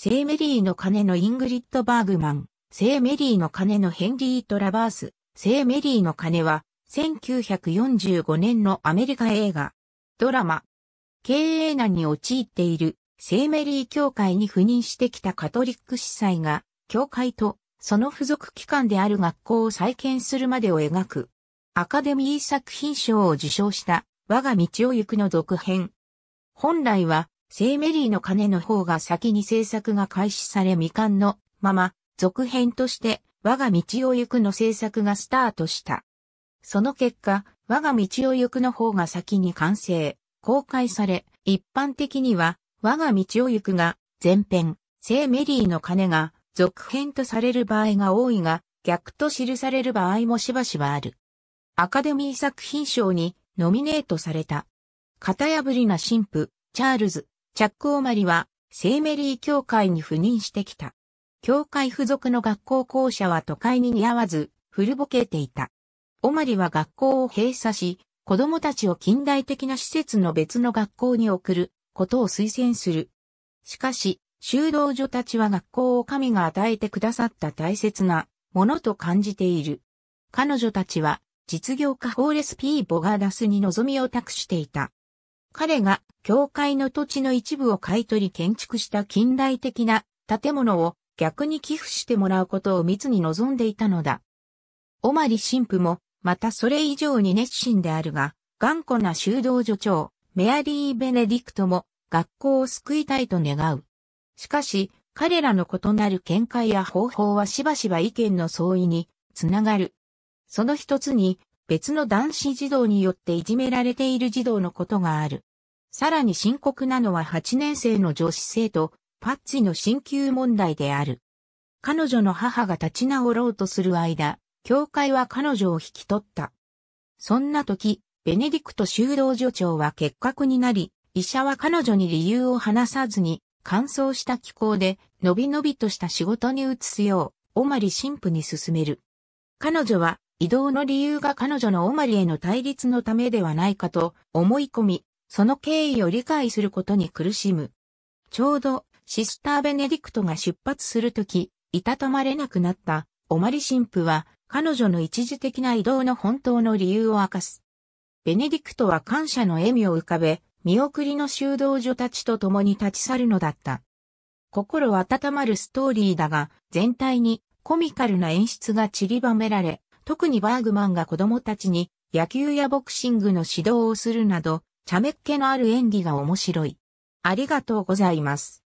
聖メリーの鐘のイングリッド・バーグマン、聖メリーの鐘のヘンリー・トラバース、聖メリーの鐘は、1945年のアメリカ映画、ドラマ、経営難に陥っている聖メリー教会に赴任してきたカトリック司祭が、教会とその付属機関である学校を再建するまでを描く、アカデミー作品賞を受賞した、我が道を行くの続編。本来は、聖メリーの鐘の方が先に制作が開始され未完のまま、続編として、我が道を行くの制作がスタートした。その結果、我が道を行くの方が先に完成、公開され、一般的には、我が道を行くが、前編、聖メリーの鐘が、続編とされる場合が多いが、逆と記される場合もしばしばある。アカデミー作品賞にノミネートされた。型破りな神父、チャールズ、チャック・オマリは、セイメリー教会に赴任してきた。教会付属の学校校舎は都会に似合わず、古ぼけていた。オマリは学校を閉鎖し、子供たちを近代的な施設の別の学校に送ることを推薦する。しかし、修道女たちは学校を神が与えてくださった大切なものと感じている。彼女たちは実業家ホーレス・ピー・ボガーダスに望みを託していた。彼が教会の土地の一部を買い取り建築した近代的な建物を逆に寄付してもらうことを密に望んでいたのだ。オマリ神父も、またそれ以上に熱心であるが、頑固な修道助長、メアリー・ベネディクトも、学校を救いたいと願う。しかし、彼らの異なる見解や方法はしばしば意見の相違につながる。その一つに、別の男子児童によっていじめられている児童のことがある。さらに深刻なのは8年生の女子生徒、パッチの進級問題である。彼女の母が立ち直ろうとする間、教会は彼女を引き取った。そんな時、ベネディクト修道助長は結核になり、医者は彼女に理由を話さずに、乾燥した気候で、のびのびとした仕事に移すよう、オマリ神父に勧める。彼女は、移動の理由が彼女のオマリへの対立のためではないかと思い込み、その経緯を理解することに苦しむ。ちょうど、シスター・ベネディクトが出発するとき、いたたまれなくなった、オマリ神父は、彼女の一時的な移動の本当の理由を明かす。ベネディクトは感謝の笑みを浮かべ、見送りの修道女たちと共に立ち去るのだった。心温まるストーリーだが、全体にコミカルな演出が散りばめられ、特にバーグマンが子供たちに野球やボクシングの指導をするなど、茶目っ気のある演技が面白い。ありがとうございます。